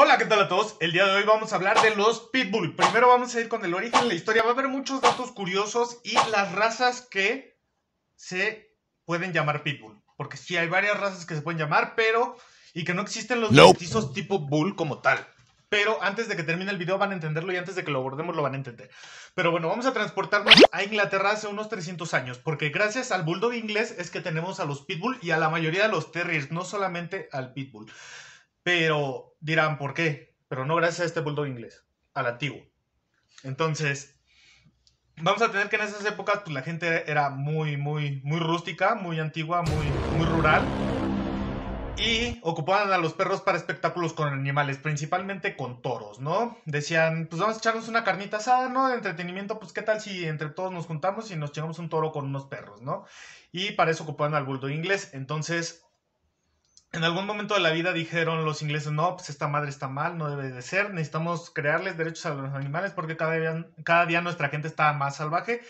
Hola, ¿qué tal a todos? El día de hoy vamos a hablar de los Pitbull. Primero vamos a ir con el origen la historia. Va a haber muchos datos curiosos y las razas que se pueden llamar Pitbull. Porque sí hay varias razas que se pueden llamar, pero... Y que no existen los no. tipo Bull como tal. Pero antes de que termine el video van a entenderlo y antes de que lo abordemos lo van a entender. Pero bueno, vamos a transportarnos a Inglaterra hace unos 300 años. Porque gracias al Bulldog inglés es que tenemos a los Pitbull y a la mayoría de los Terriers, no solamente al Pitbull. Pero dirán, ¿por qué? Pero no gracias a este bulldog inglés, al antiguo. Entonces, vamos a tener que en esas épocas, pues, la gente era muy, muy, muy rústica, muy antigua, muy, muy rural. Y ocupaban a los perros para espectáculos con animales, principalmente con toros, ¿no? Decían, pues vamos a echarnos una carnita asada, ¿no? De entretenimiento, pues qué tal si entre todos nos juntamos y nos echamos un toro con unos perros, ¿no? Y para eso ocupaban al bulldog inglés. Entonces, en algún momento de la vida dijeron los ingleses, no, pues esta madre está mal, no debe de ser, necesitamos crearles derechos a los animales porque cada día, cada día nuestra gente está más salvaje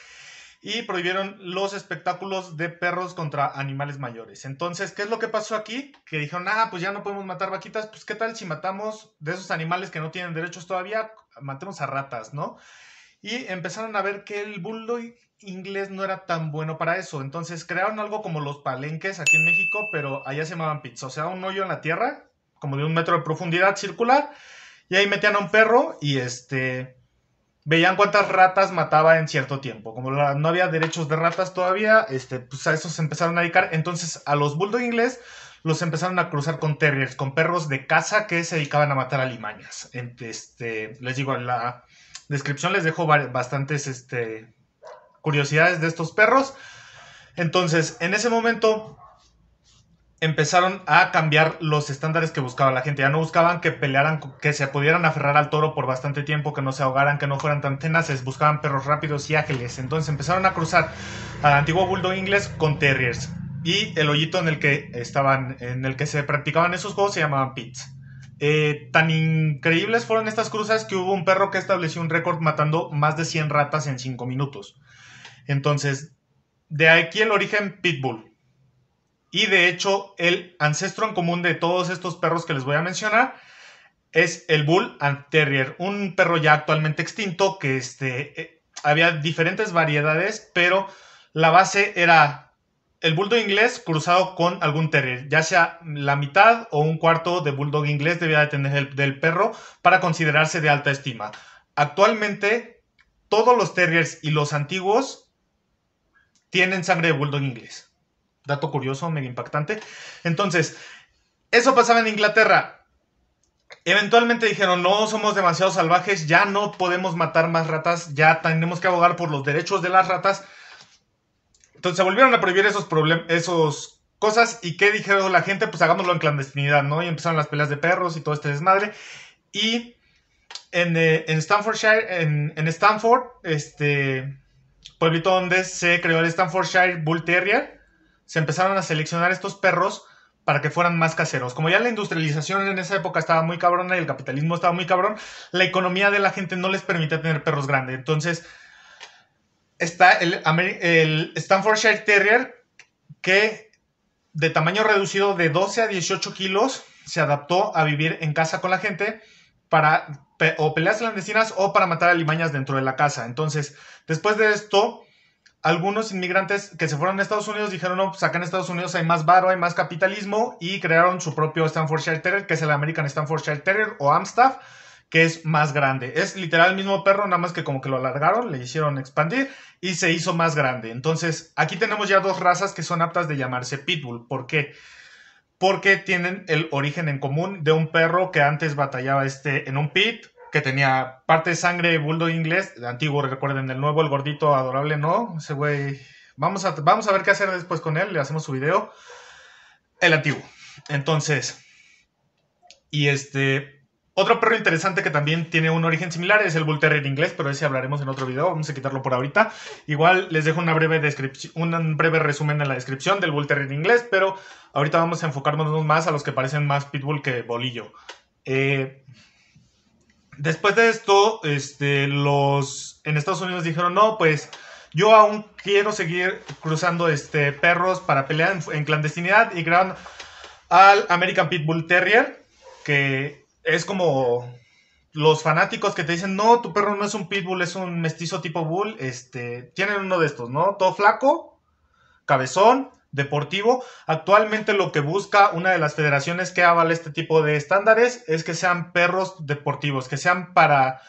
y prohibieron los espectáculos de perros contra animales mayores. Entonces, ¿qué es lo que pasó aquí? Que dijeron, ah, pues ya no podemos matar vaquitas, pues qué tal si matamos de esos animales que no tienen derechos todavía, matemos a ratas, ¿no? y empezaron a ver que el bulldog inglés no era tan bueno para eso. Entonces crearon algo como los palenques aquí en México, pero allá se llamaban pits. O sea, un hoyo en la tierra, como de un metro de profundidad circular, y ahí metían a un perro y este veían cuántas ratas mataba en cierto tiempo. Como no había derechos de ratas todavía, este, pues a eso se empezaron a dedicar. Entonces a los bulldog inglés los empezaron a cruzar con terriers, con perros de caza que se dedicaban a matar alimañas. Este, les digo, la, descripción les dejo bastantes este, curiosidades de estos perros. Entonces, en ese momento empezaron a cambiar los estándares que buscaba la gente. Ya no buscaban que pelearan, que se pudieran aferrar al toro por bastante tiempo, que no se ahogaran, que no fueran tan tenaces. Buscaban perros rápidos y ágiles. Entonces empezaron a cruzar al antiguo bulldog inglés con terriers. Y el hoyito en el que estaban, en el que se practicaban esos juegos se llamaban pits. Eh, tan increíbles fueron estas cruzas que hubo un perro que estableció un récord matando más de 100 ratas en 5 minutos. Entonces, de aquí el origen Pitbull. Y de hecho, el ancestro en común de todos estos perros que les voy a mencionar es el Bull and Terrier, un perro ya actualmente extinto que este, eh, había diferentes variedades, pero la base era el bulldog inglés cruzado con algún terrier, ya sea la mitad o un cuarto de bulldog inglés debía de tener el, del perro para considerarse de alta estima. Actualmente, todos los terriers y los antiguos tienen sangre de bulldog inglés. Dato curioso, mega impactante. Entonces, eso pasaba en Inglaterra. Eventualmente dijeron, no somos demasiado salvajes, ya no podemos matar más ratas, ya tenemos que abogar por los derechos de las ratas entonces se volvieron a prohibir esos problemas, esos cosas y qué dijeron la gente, pues hagámoslo en clandestinidad, ¿no? Y empezaron las peleas de perros y todo este desmadre. Y en, eh, Stanfordshire, en, en, Stanford, este pueblito donde se creó el Stanfordshire Bull Terrier, se empezaron a seleccionar estos perros para que fueran más caseros. Como ya la industrialización en esa época estaba muy cabrona y el capitalismo estaba muy cabrón, la economía de la gente no les permitía tener perros grandes. Entonces, está el, el Stanfordshire Terrier que de tamaño reducido de 12 a 18 kilos se adaptó a vivir en casa con la gente para o peleas clandestinas o para matar alimañas dentro de la casa. Entonces, después de esto, algunos inmigrantes que se fueron a Estados Unidos dijeron, no, pues acá en Estados Unidos hay más baro hay más capitalismo y crearon su propio Stanfordshire Terrier, que es el American Stanfordshire Terrier o Amstaff que es más grande. Es literal el mismo perro, nada más que como que lo alargaron, le hicieron expandir y se hizo más grande. Entonces, aquí tenemos ya dos razas que son aptas de llamarse pitbull. ¿Por qué? Porque tienen el origen en común de un perro que antes batallaba este en un pit, que tenía parte de sangre bulldog inglés, antiguo, recuerden, el nuevo, el gordito, adorable, ¿no? Ese güey... Vamos a, vamos a ver qué hacer después con él, le hacemos su video. El antiguo. Entonces... Y este, otro perro interesante que también tiene un origen similar es el Bull Terrier inglés, pero ese hablaremos en otro video, vamos a quitarlo por ahorita. Igual les dejo una breve un breve resumen en la descripción del Bull Terrier inglés, pero ahorita vamos a enfocarnos más a los que parecen más pitbull que bolillo. Eh, después de esto, este, los en Estados Unidos dijeron, no, pues yo aún quiero seguir cruzando este, perros para pelear en, clandestinidad y crearon al American Pitbull Terrier, que es como los fanáticos que te dicen, no, tu perro no es un pitbull, es un mestizo tipo bull, este, tienen uno de estos, ¿no? Todo flaco, cabezón, deportivo. Actualmente lo que busca una de las federaciones que avala este tipo de estándares es que sean perros deportivos, que sean para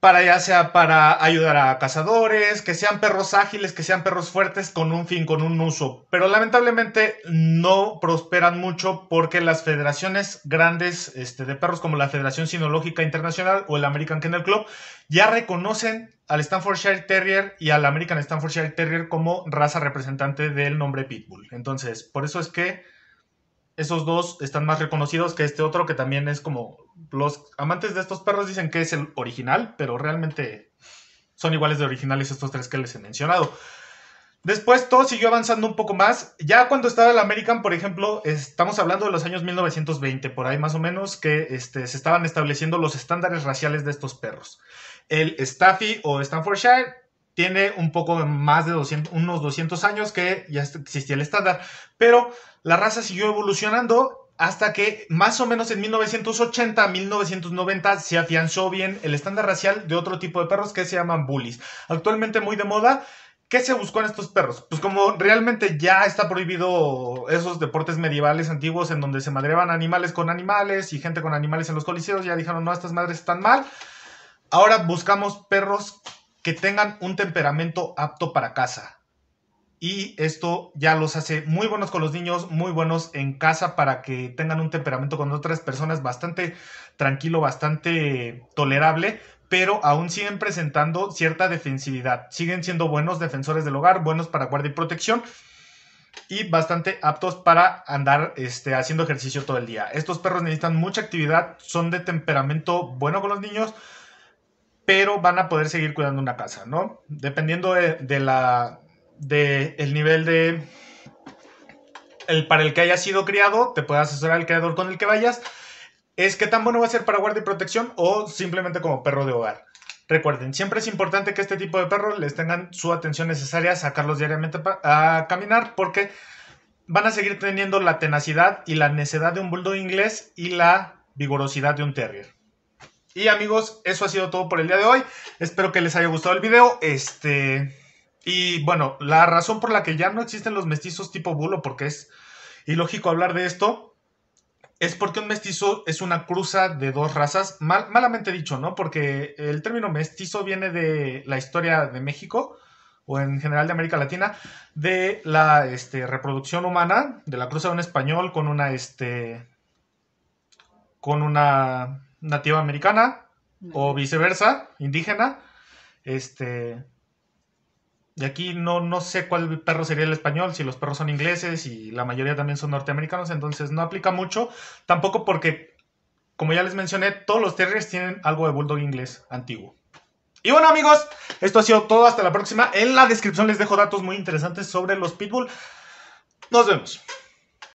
para ya sea para ayudar a cazadores, que sean perros ágiles, que sean perros fuertes con un fin, con un uso. Pero lamentablemente no prosperan mucho porque las federaciones grandes este, de perros como la Federación Sinológica Internacional o el American Kennel Club ya reconocen al Stanfordshire Terrier y al American Stanfordshire Terrier como raza representante del nombre Pitbull. Entonces, por eso es que esos dos están más reconocidos que este otro que también es como los amantes de estos perros dicen que es el original, pero realmente son iguales de originales estos tres que les he mencionado. Después todo siguió avanzando un poco más. Ya cuando estaba el American, por ejemplo, estamos hablando de los años 1920, por ahí más o menos, que este, se estaban estableciendo los estándares raciales de estos perros. El Staffy o Staffordshire tiene un poco más de unos 200 años que ya existía el estándar, pero la raza siguió evolucionando hasta que más o menos en 1980, 1990 se afianzó bien el estándar racial de otro tipo de perros que se llaman bullies. Actualmente muy de moda. ¿Qué se buscó en estos perros? Pues como realmente ya está prohibido esos deportes medievales antiguos en donde se madreaban animales con animales y gente con animales en los coliseos, ya dijeron, no, estas madres están mal. Ahora buscamos perros que tengan un temperamento apto para casa. Y esto ya los hace muy buenos con los niños, muy buenos en casa para que tengan un temperamento con otras personas bastante tranquilo, bastante tolerable, pero aún siguen presentando cierta defensividad. Siguen siendo buenos defensores del hogar, buenos para guardia y protección y bastante aptos para andar este, haciendo ejercicio todo el día. Estos perros necesitan mucha actividad, son de temperamento bueno con los niños, pero van a poder seguir cuidando una casa, ¿no? Dependiendo de, la de el nivel de el para el que hayas sido criado, te puede asesorar el creador con el que vayas, es que tan bueno va a ser para guardia y protección o simplemente como perro de hogar. Recuerden, siempre es importante que este tipo de perros les tengan su atención necesaria, sacarlos diariamente a caminar, porque van a seguir teniendo la tenacidad y la necedad de un bulldog inglés y la vigorosidad de un terrier. Y amigos, eso ha sido todo por el día de hoy. Espero que les haya gustado el video. Este. Y bueno, la razón por la que ya no existen los mestizos tipo bulo, porque es ilógico hablar de esto, es porque un mestizo es una cruza de dos razas, malamente dicho, ¿no? Porque el término mestizo viene de la historia de México, o en general de América Latina, de la este, reproducción humana, de la cruza de un español con una, este, con una nativa americana o viceversa, indígena. Este. Y aquí no, no sé cuál perro sería el español, si los perros son ingleses y la mayoría también son norteamericanos, entonces no aplica mucho. Tampoco porque, como ya les mencioné, todos los terriers tienen algo de bulldog inglés antiguo. Y bueno amigos, esto ha sido todo, hasta la próxima. En la descripción les dejo datos muy interesantes sobre los pitbull. Nos vemos.